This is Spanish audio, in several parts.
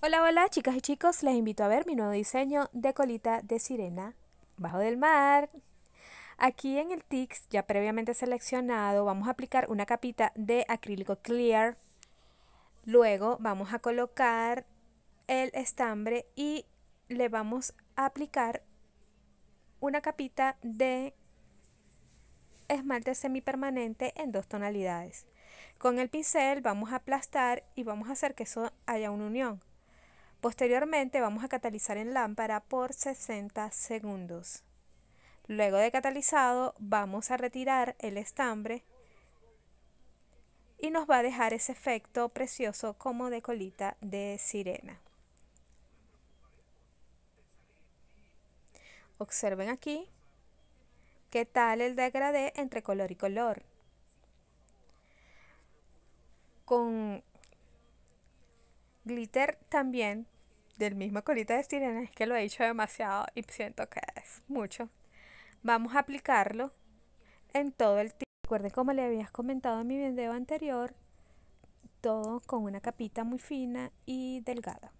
Hola, hola chicas y chicos, les invito a ver mi nuevo diseño de colita de sirena bajo del mar. Aquí en el TIX ya previamente seleccionado vamos a aplicar una capita de acrílico clear. Luego vamos a colocar el estambre y le vamos a aplicar una capita de esmalte semipermanente en dos tonalidades. Con el pincel vamos a aplastar y vamos a hacer que eso haya una unión. Posteriormente vamos a catalizar en lámpara por 60 segundos. Luego de catalizado vamos a retirar el estambre y nos va a dejar ese efecto precioso como de colita de sirena. Observen aquí qué tal el degradé entre color y color. Con Glitter también, del mismo colita de sirena, es que lo he dicho demasiado y siento que es mucho. Vamos a aplicarlo en todo el tic. Recuerden como le habías comentado en mi video anterior, todo con una capita muy fina y delgada.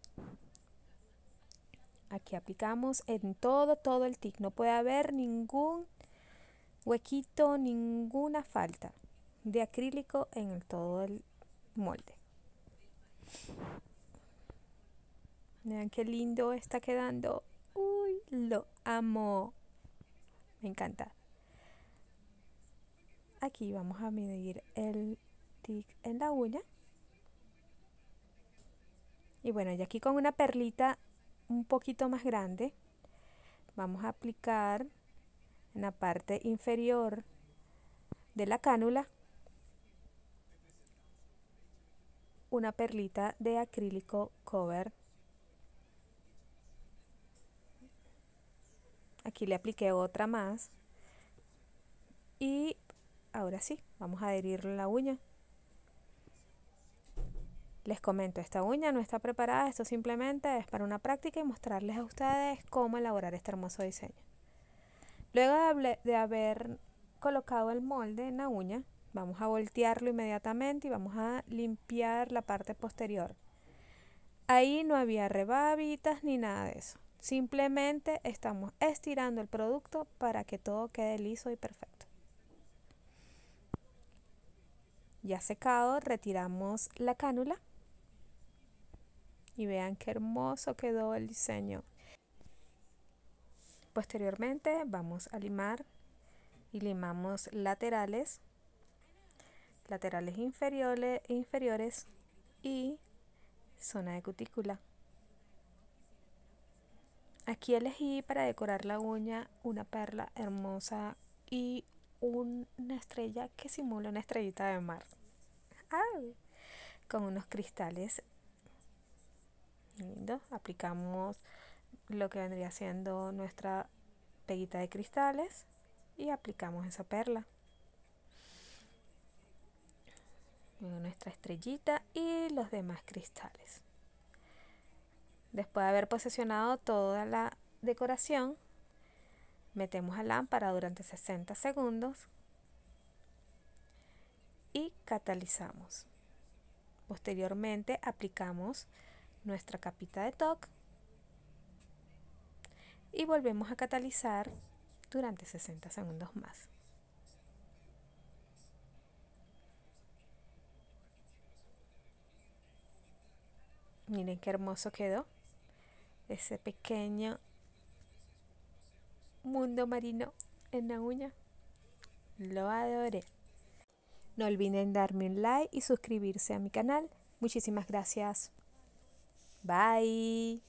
Aquí aplicamos en todo, todo el tic. No puede haber ningún huequito, ninguna falta de acrílico en todo el molde. Vean qué lindo está quedando. Uy, lo amo. Me encanta. Aquí vamos a medir el tic en la uña. Y bueno, y aquí con una perlita un poquito más grande, vamos a aplicar en la parte inferior de la cánula una perlita de acrílico cover Aquí le apliqué otra más. Y ahora sí, vamos a adherir la uña. Les comento, esta uña no está preparada, esto simplemente es para una práctica y mostrarles a ustedes cómo elaborar este hermoso diseño. Luego de haber colocado el molde en la uña, vamos a voltearlo inmediatamente y vamos a limpiar la parte posterior. Ahí no había rebabitas ni nada de eso. Simplemente estamos estirando el producto para que todo quede liso y perfecto. Ya secado, retiramos la cánula. Y vean qué hermoso quedó el diseño. Posteriormente vamos a limar y limamos laterales, laterales inferiores, inferiores y zona de cutícula. Aquí elegí para decorar la uña una perla hermosa y una estrella que simula una estrellita de mar. Con unos cristales. Lindo. Aplicamos lo que vendría siendo nuestra peguita de cristales y aplicamos esa perla. nuestra estrellita y los demás cristales. Después de haber posicionado toda la decoración, metemos la lámpara durante 60 segundos y catalizamos. Posteriormente aplicamos nuestra capita de TOC y volvemos a catalizar durante 60 segundos más. Miren qué hermoso quedó ese pequeño mundo marino en la uña. Lo adoré. No olviden darme un like y suscribirse a mi canal. Muchísimas gracias. Bye.